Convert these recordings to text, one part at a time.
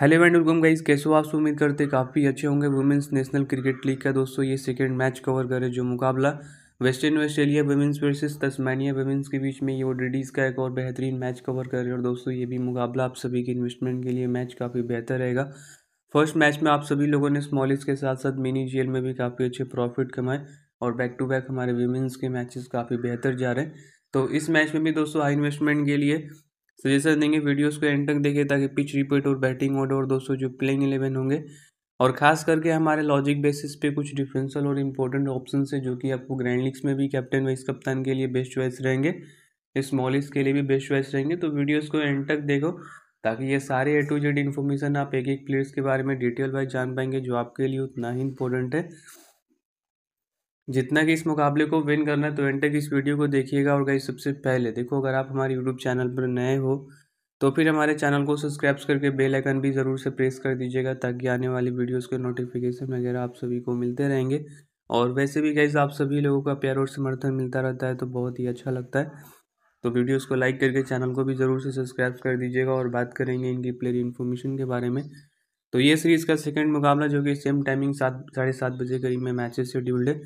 hello and welcome guys कैसे हो आप उम्मीद करते काफ़ी अच्छे होंगे वुमेंस नेशनल क्रिकेट लीग का दोस्तों ये सेकेंड मैच कवर करे जो मुकाबला Western Australia women's versus Tasmania women's के बीच में ये ओडीडीज़ का एक और बेहतरीन मैच कवर कर रहे हैं और दोस्तों ये भी मुकाबला आप सभी के इन्वेस्टमेंट के लिए मैच काफ़ी बेहतर रहेगा फर्स्ट मैच में आप सभी लोगों ने स्मॉलिस के साथ साथ मिनी जेल में भी काफ़ी अच्छे प्रॉफिट कमाए और बैक टू बैक हमारे वीमेंस के मैचेस काफ़ी बेहतर जा रहे हैं तो इस मैच में भी दोस्तों हाई इन्वेस्टमेंट के लिए सजेशन देंगे वीडियोस को एंड तक देखें ताकि पिच रिपोर्ट और बैटिंग ऑर्डर और दोस्तों जो प्लेइंग इलेवन होंगे और ख़ास करके हमारे लॉजिक बेसिस पे कुछ डिफरेंशियल और इंपॉर्टेंट ऑप्शन है जो कि आपको ग्रैंड लीग्स में भी कैप्टन वाइस कप्तान के लिए बेस्ट चॉइस रहेंगे स्मॉलिस के लिए भी बेस्ट चॉइस रहेंगे तो वीडियोज़ को एंड तक देखो ताकि ये सारे ए टू जेड इन्फॉर्मेशन आप एक एक प्लेयर्स के बारे में डिटेल वाइज जान पाएंगे जो आपके लिए उतना ही इंपॉर्टेंट है जितना कि इस मुकाबले को विन करना है तो एंड तक इस वीडियो को देखिएगा और गई सबसे पहले देखो अगर आप हमारे यूट्यूब चैनल पर नए हो तो फिर हमारे चैनल को सब्सक्राइब करके बेल आइकन भी ज़रूर से प्रेस कर दीजिएगा ताकि आने वाली वीडियोस के नोटिफिकेशन वगैरह आप सभी को मिलते रहेंगे और वैसे भी गाइज आप सभी लोगों का प्यार और समर्थन मिलता रहता है तो बहुत ही अच्छा लगता है तो वीडियोज़ को लाइक करके चैनल को भी ज़रूर से सब्सक्राइब कर दीजिएगा और बात करेंगे इनकी प्लेयर इन्फॉर्मेशन के बारे में तो ये सीरीज़ का सेकेंड मुकाबला जो कि सेम टाइमिंग सात साढ़े सात बजे करीब में मैचेस शेड्यूल्ड है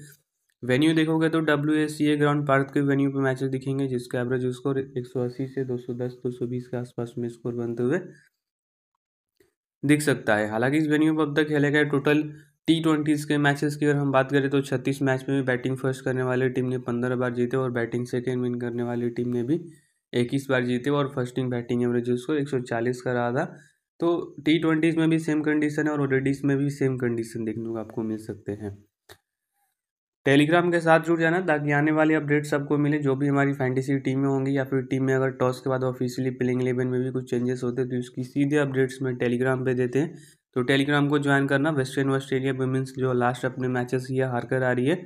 वेन्यू देखोगे तो W S C A ground park के वेन्यू पे मैचेस दिखेंगे जिसका एवरेज स्कोर एक सौ अस्सी से दो सौ दस दो सौ बीस के आसपास में स्कोर बनते हुए दिख सकता है हालांकि इस वेन्यू पर अब तक खेले गए टोटल टी ट्वेंटीज़ के मैचेस की अगर हम बात करें तो छत्तीस मैच में भी बैटिंग फर्स्ट करने वाली टीम ने पंद्रह बार जीते और बैटिंग सेकेंड विन करने वाली टीम ने भी इक्कीस बार जीते और first in batting average score एक सौ चालीस का रहा था तो टी ट्वेंटीज़ में भी सेम कंडीशन है और ओडीडीज में भी सेम कंडीशन देखने को आपको मिल सकते हैं टेलीग्राम के साथ जुड़ जाना ताकि आने वाले अपडेट्स सबको मिले जो भी हमारी फैंटेसी टीम में होंगी या फिर टीम में अगर टॉस के बाद ऑफिशियली प्लेइंग इलेवन में भी कुछ चेंजेस होते हैं तो उसकी सीधे अपडेट्स में टेलीग्राम पे देते हैं तो टेलीग्राम को ज्वाइन करना वेस्टर्न ऑस्ट्रेलिया वुमेंस जो लास्ट अपने मैचेस ये हार कर आ रही है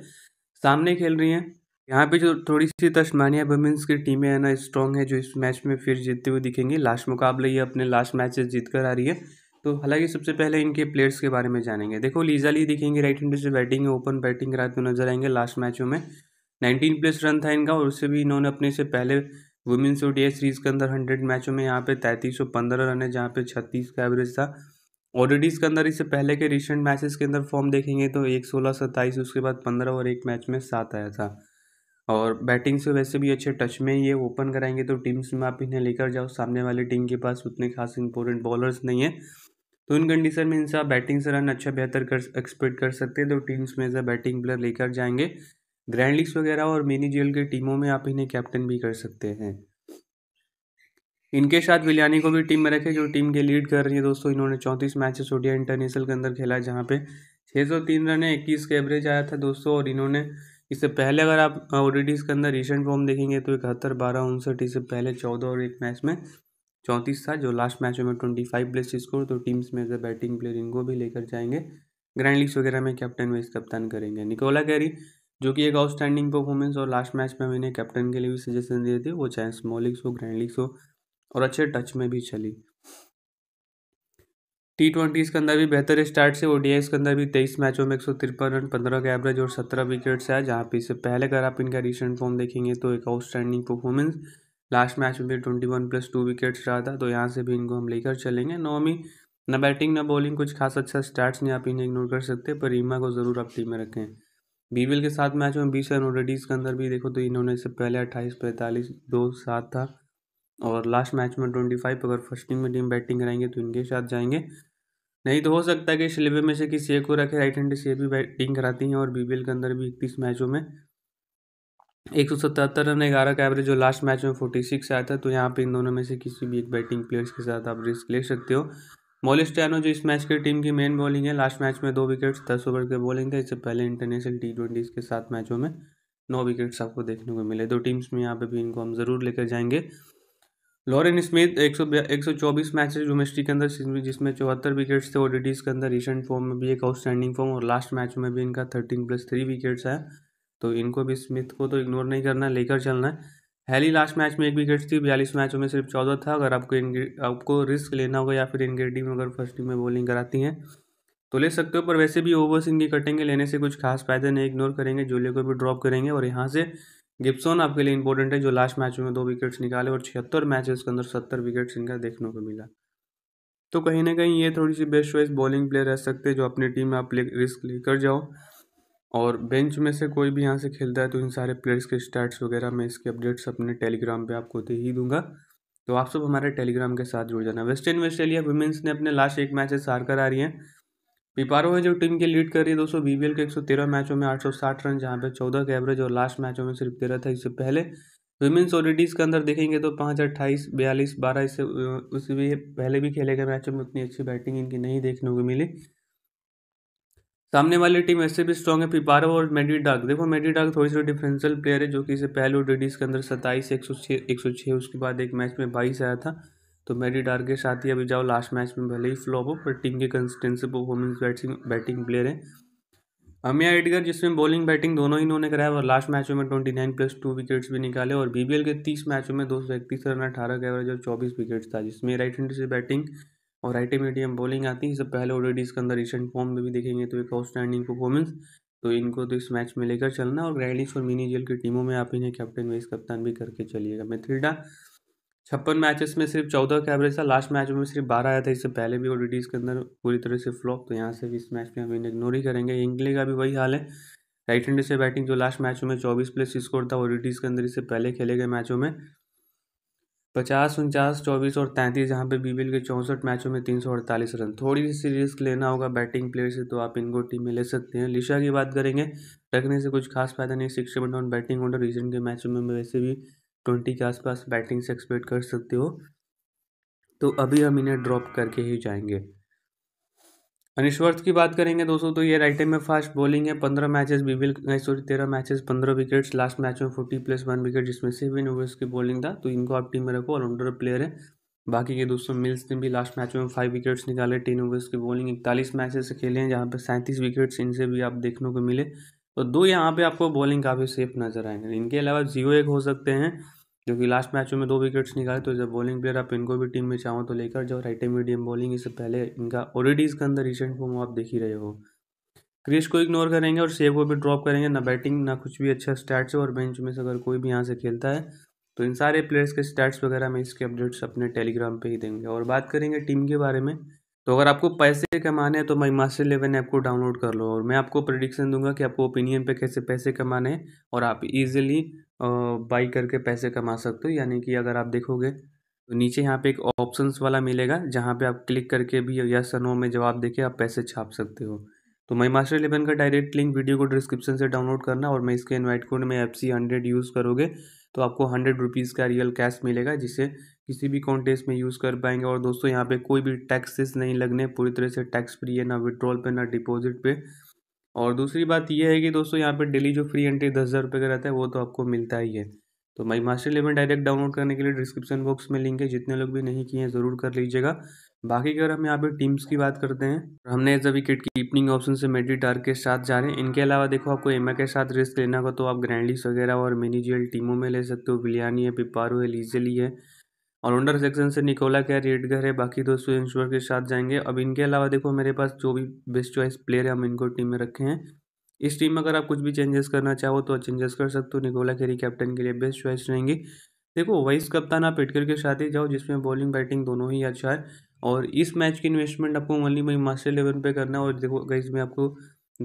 सामने खेल रही हैं यहाँ पे जो थोड़ी सी तस्मानिया वुमेंस की टीमें है ना स्ट्रॉन्ग है जो इस मैच में फिर जीतते हुए दिखेंगी लास्ट मुकाबले ये अपने लास्ट मैचेस जीत कर आ रही है तो हालांकि सबसे पहले इनके प्लेयर्स के बारे में जानेंगे देखो लीजा ली दिखेंगे राइट हैंड से बैटिंग ओपन बैटिंग कराते हुए नजर आएंगे लास्ट मैचों में नाइनटीन प्लस रन था इनका और उससे भी इन्होंने अपने से पहले वुमेन्स और डी सीरीज के अंदर हंड्रेड मैचों में यहाँ पे तैंतीस सौ पंद्रह रन है जहाँ पे छत्तीस का एवरेज था ऑलरेडी इसके अंदर इससे पहले के रिसेंट मैचेस के अंदर फॉर्म देखेंगे तो एक सोलह सत्ताईस उसके बाद पंद्रह और एक मैच में सात आया था और बैटिंग से वैसे भी अच्छे टच में ये ओपन कराएंगे तो टीम्स में आप इन्हें लेकर जाओ सामने वाली टीम के पास उतने खास इंपॉर्टेंट बॉलर्स नहीं है तो इन कंडीशन में इनसे आप बैटिंग से रन अच्छा बेहतर कर एक्सपेक्ट कर सकते हैं तो टीम्स में एज बैटिंग प्लेयर लेकर जाएंगे ग्रैंड लीग्स वगैरह और मिनी जेल के टीमों में आप इन्हें कैप्टन भी कर सकते हैं इनके साथ विलियानी को भी टीम में रखें जो टीम के लीड कर रही है दोस्तों इन्होंने चौंतीस मैचेस ओडिया इंटरनेशनल के अंदर खेला है जहाँ पे छः सौ तीन रन है इक्कीस का एवरेज आया था दोस्तों और इन्होंने इससे पहले अगर आप ओडीडीज uh, के अंदर रिसेंट फॉर्म देखेंगे तो इकहत्तर बारह उनसठ इससे पहले चौदह और एक मैच में चौंतीस था जो लास्ट मैच में ट्वेंटी फाइव प्लेस स्कोर तो टीम्स में एज ए बैटिंग प्लेयर इनको भी लेकर जाएंगे ग्रैंड लीग्स वगैरह में कैप्टन वाइस कप्तान करेंगे निकोला कैरी जो कि एक आउटस्टैंडिंग परफॉर्मेंस और लास्ट मैच में मैंने कैप्टन के लिए भी सजेशन दिए थे वो चाहे स्मॉल लीग्स हो ग्रैंड लीग्स हो और अच्छे टच में भी चली टी ट्वेंटी के अंदर भी बेहतर स्टार्ट से ओडीआई के अंदर भी तेईस मैचों में एक सौ तिरपन रन पंद्रह का एवरेज और सत्रह विकेट्स है जहाँ पे इससे पहले अगर आप इनका रिसेंट फॉर्म देखेंगे तो एक आउटस्टैंडिंग परफॉर्मेंस लास्ट मैच में भी twenty one plus two wickets रहा था तो यहाँ से भी इनको हम लेकर चलेंगे नौमी न बैटिंग न बॉलिंग कुछ खास अच्छा स्टार्ट्स नहीं आप इन्हें इग्नोर कर सकते पर रीमा को ज़रूर आप टीम में रखें बीवीएल के साथ मैच में बीस रन रेडीज़ के अंदर भी देखो तो इन्होंने इससे पहले अट्ठाईस पैंतालीस दो सात था और लास्ट मैच में ट्वेंटी फाइव अगर फर्स्टिंग में टीम बैटिंग कराएंगे तो इनके साथ जाएंगे नहीं तो हो सकता है कि शिलेबे में से किसी एक को रखे राइट हैंड से भी बैटिंग कराती हैं और बीबीएल के अंदर भी इकतीस मैचों में एक सौ सतहत्तर रन ग्यारह का एवरेज जो लास्ट मैच में फोर्टी सिक्स आया था तो यहाँ पे इन दोनों में से किसी भी एक बैटिंग प्लेयर्स के साथ आप रिस्क ले सकते हो मोलिस्टैनो जो इस मैच के टीम की मेन बॉलिंग है लास्ट मैच में दो विकेट्स दस ओवर के बॉलिंग थे इससे पहले इंटरनेशनल टी ट्वेंटीज़ के साथ मैचों में नौ विकेट्स आपको देखने को मिले दो टीम्स में यहाँ पे भी इनको हम ज़रूर लेकर जाएंगे लॉरेन स्मिथ एक सौ एक सौ चौबीस मैचेस डोमेस्टिक के अंदर जिसमें चौहत्तर विकेट्स थे ओडीडीज के अंदर रिसेंट फॉर्म में भी एक आउटस्टैंडिंग फॉर्म और लास्ट मैच में भी इनका थर्टीन प्लस थ्री विकेट्स है तो इनको भी स्मिथ को तो इग्नोर नहीं करना है लेकर चलना है हैली लास्ट मैच में एक विकेट थी बयालीस मैचों में सिर्फ चौदह था अगर आपको आपको रिस्क लेना होगा या फिर इनके टीम अगर फर्स्ट टीम में बॉलिंग कराती हैं तो ले सकते हो पर वैसे भी ओवर्स इनकी कटेंगे लेने से कुछ खास फायदे नहीं इग्नोर करेंगे जोले को भी ड्रॉप करेंगे और यहाँ से गिप्सन आपके लिए इंपॉर्टेंट है जो लास्ट मैच में दो विकेट्स निकाले और छिहत्तर मैचेस के अंदर सत्तर विकेट्स इनका देखने को मिला तो कहीं ना कहीं ये थोड़ी सी बेस्ट चॉइस बॉलिंग प्लेयर रह सकते हैं जो अपनी टीम में आप ले, रिस्क लेकर जाओ और बेंच में से कोई भी यहाँ से खेलता है तो इन सारे प्लेयर्स के स्टैट्स वगैरह मैं इसके अपडेट्स अपने टेलीग्राम पे आपको दे ही दूंगा तो आप सब हमारे टेलीग्राम के साथ जुड़ जाना वेस्टर्न वेस्ट वुमेंस ने अपने लास्ट एक मैचेस हार कर आ रही हैं पिपारो है जो टीम की लीड कर रही है दोस्तों बीबीएल के 113 मैचों में 860 रन जहाँ पे 14 के एवरेज और लास्ट मैचों में सिर्फ तेरह था इससे पहले वुमेंस ओडिटीज़ के अंदर देखेंगे तो पाँच अट्ठाईस बयालीस बारह इससे उससे भी पहले भी खेले गए मैचों में उतनी अच्छी बैटिंग इनकी नहीं देखने को मिली सामने वाली टीम ऐसे भी स्ट्रॉग है पिपारो और मेडी डाक देखो मेडी डाक थोड़ी सी डिफरेंशियल प्लेयर है जो कि इसे पहले ओडीडीज के अंदर सत्ताईस एक सौ छः एक सौ छः उसके बाद एक मैच में बाईस आया था तो मेडी के साथ ही अभी जाओ लास्ट मैच में भले ही फ्लॉप हो पर टीम के consistency performance batting batting player है अमिया एडगर जिसमें बॉलिंग बैटिंग दोनों ही इन्होंने कराया और लास्ट मैचों में twenty nine plus two wickets भी निकाले और बीबीएल के तीस मैचों में दो सौ इकतीस रन अठारह का एवरेज और चौबीस विकेट्स था जिसमें राइट हैंड से बैटिंग और राइट मीडियम बॉलिंग आती है इससे पहले ऑलरेडी इसके अंदर रिसेंट फॉर्म में भी देखेंगे तो एक आउटस्टैंडिंग परफॉर्मेंस तो इनको तो इस मैच में लेकर चलना और ग्रैंडिस और मिनी जेल की टीमों में आप इन्हें कैप्टन वाइस कप्तान भी करके चलिएगा मेथिल्डा छप्पन मैचेस में सिर्फ चौदह का एवरेज था लास्ट मैच में सिर्फ बारह आया था इससे पहले भी ओडीडीज के अंदर पूरी तरह से फ्लॉप तो यहाँ से भी इस मैच में हम इन्हें इग्नोर ही करेंगे इंग्ले का भी वही हाल है राइट हैंड से बैटिंग जो लास्ट मैचों में चौबीस प्लस स्कोर था ओडीडीज के अंदर इससे पहले खेले गए मैचों में पचास उनचास चौबीस और तैंतीस जहाँ पे बीबीएल के चौंसठ मैचों में तीन सौ अड़तालीस रन थोड़ी सी रिस्क लेना होगा बैटिंग प्लेयर से तो आप इनको टीम में ले सकते हैं लिशा की बात करेंगे रखने से कुछ खास फायदा नहीं six seven down batting order recent के मैचों में वैसे भी ट्वेंटी के आसपास बैटिंग से एक्सपेक्ट कर सकते हो तो अभी हम इन्हें ड्रॉप करके ही जाएंगे अनिश्वर्थ की बात करेंगे दोस्तों तो ये राइट में फास्ट बॉलिंग है पंद्रह मैचेस बीबीएल सॉरी तेरह मैचेस पंद्रह विकेट्स लास्ट मैच में फोर्टी प्लस वन विकेट जिसमें सेवन ओवर्स की बॉलिंग था तो इनको आप टीम में रखो ऑलराउंडर प्लेयर है बाकी के दोस्तों मिल्स ने भी लास्ट मैच में फाइव विकेट्स निकाले टेन ओवर्स की बॉलिंग इकतालीस मैचेस से खेले हैं जहाँ पर सैंतीस विकेट्स इनसे भी आप देखने को मिले तो दो यहाँ पर आपको बॉलिंग काफ़ी सेफ नजर आएंगे इनके अलावा जियो एक हो सकते हैं जो कि लास्ट मैच में दो विकेट्स निकाले तो जब बॉलिंग प्लेयर आप इनको भी टीम में चाहो तो लेकर जाओ राइट मीडियम बॉलिंग इससे पहले इनका ऑलरेडी इसके अंदर रिसेंट फॉर्म आप देख ही रहे हो क्रिश को इग्नोर करेंगे और सेव को भी ड्रॉप करेंगे ना बैटिंग ना कुछ भी अच्छा स्टैट्स और बेंच में से अगर कोई भी यहाँ से खेलता है तो इन सारे प्लेयर्स के स्टैट्स वगैरह में इसके अपडेट्स अपने टेलीग्राम पर ही देंगे और बात करेंगे टीम के बारे में तो अगर आपको पैसे कमाने हैं तो माई मास्टर इलेवन ऐप को डाउनलोड कर लो और मैं आपको प्रडिक्शन दूंगा कि आपको ओपिनियन पे कैसे पैसे कमाने हैं और आप इजीली बाई करके पैसे कमा सकते हो यानी कि अगर आप देखोगे तो नीचे यहाँ पे एक ऑप्शंस वाला मिलेगा जहाँ पे आप क्लिक करके भी या सनो में जवाब देके आप पैसे छाप सकते हो तो माई मास्टर इलेवन का डायरेक्ट लिंक वीडियो को डिस्क्रिप्शन से डाउनलोड करना और मैं इसके इन्वाइट कोड में एफ सी हंड्रेड यूज़ करोगे तो आपको हंड्रेड रुपीज़ का रियल कैश मिलेगा जिसे किसी भी कॉन्टेस्ट में यूज़ कर पाएंगे और दोस्तों यहाँ पे कोई भी टैक्सेस नहीं लगने पूरी तरह से टैक्स फ्री है ना विड्रॉल पे ना डिपॉजिट पे और दूसरी बात यह है कि दोस्तों यहाँ पे डेली जो फ्री एंट्री दस हज़ार रुपये का रहता है वो तो आपको मिलता ही है तो My Master Eleven direct download करने के लिए डिस्क्रिप्शन बॉक्स में लिंक है जितने लोग भी नहीं किए हैं ज़रूर कर लीजिएगा बाकी अगर हम यहाँ पे टीम्स की बात करते हैं हमने एज विकेट कीपनिंग ऑप्शन से मेडिट आर के साथ जा रहे हैं इनके अलावा देखो आपको एमा के साथ रिस्क लेना हो तो आप ग्रैंडलिस वगैरह और मिनीजियल टीमों में ले सकते हो बिलियानी है पिपारो है लीजली है ऑलराउंडर सेक्शन से निकोला क्या रेडगर है बाकी दो स्वेंश्वर के साथ जाएंगे अब इनके अलावा देखो मेरे पास जो भी बेस्ट चॉइस प्लेयर है हम इनको टीम में रखे हैं इस टीम में अगर आप कुछ भी चेंजेस करना चाहो तो चेंजेस कर सकते हो निकोला कैरी कैप्टन के लिए बेस्ट चॉइस रहेंगी देखो वाइस कप्तान आप पेटकर के साथ ही जाओ जिसमें बॉलिंग बैटिंग दोनों ही अच्छा है और इस मैच की इन्वेस्टमेंट आपको ओनली मई मास्टर लेवल पे करना है और देखो गई इसमें आपको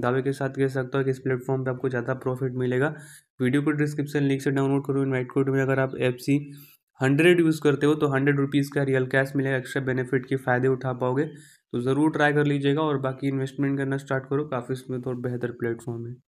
दावे के साथ कह सकता हूँ कि इस प्लेटफॉर्म पे आपको ज़्यादा प्रॉफिट मिलेगा वीडियो को डिस्क्रिप्शन लिंक से डाउनलोड करो इन्वाइट कोड में अगर आप एफ सी हंड्रेड यूज़ करते हो तो हंड्रेड रुपीज़ का रियल कैश मिलेगा एक्स्ट्रा बेनिफिट के फ़ायदे उठा पाओगे तो ज़रूर ट्राई कर लीजिएगा और बाकी इन्वेस्टमेंट करना स्टार्ट करो काफ़ी स्मूथ और तो बेहतर प्लेटफॉर्म है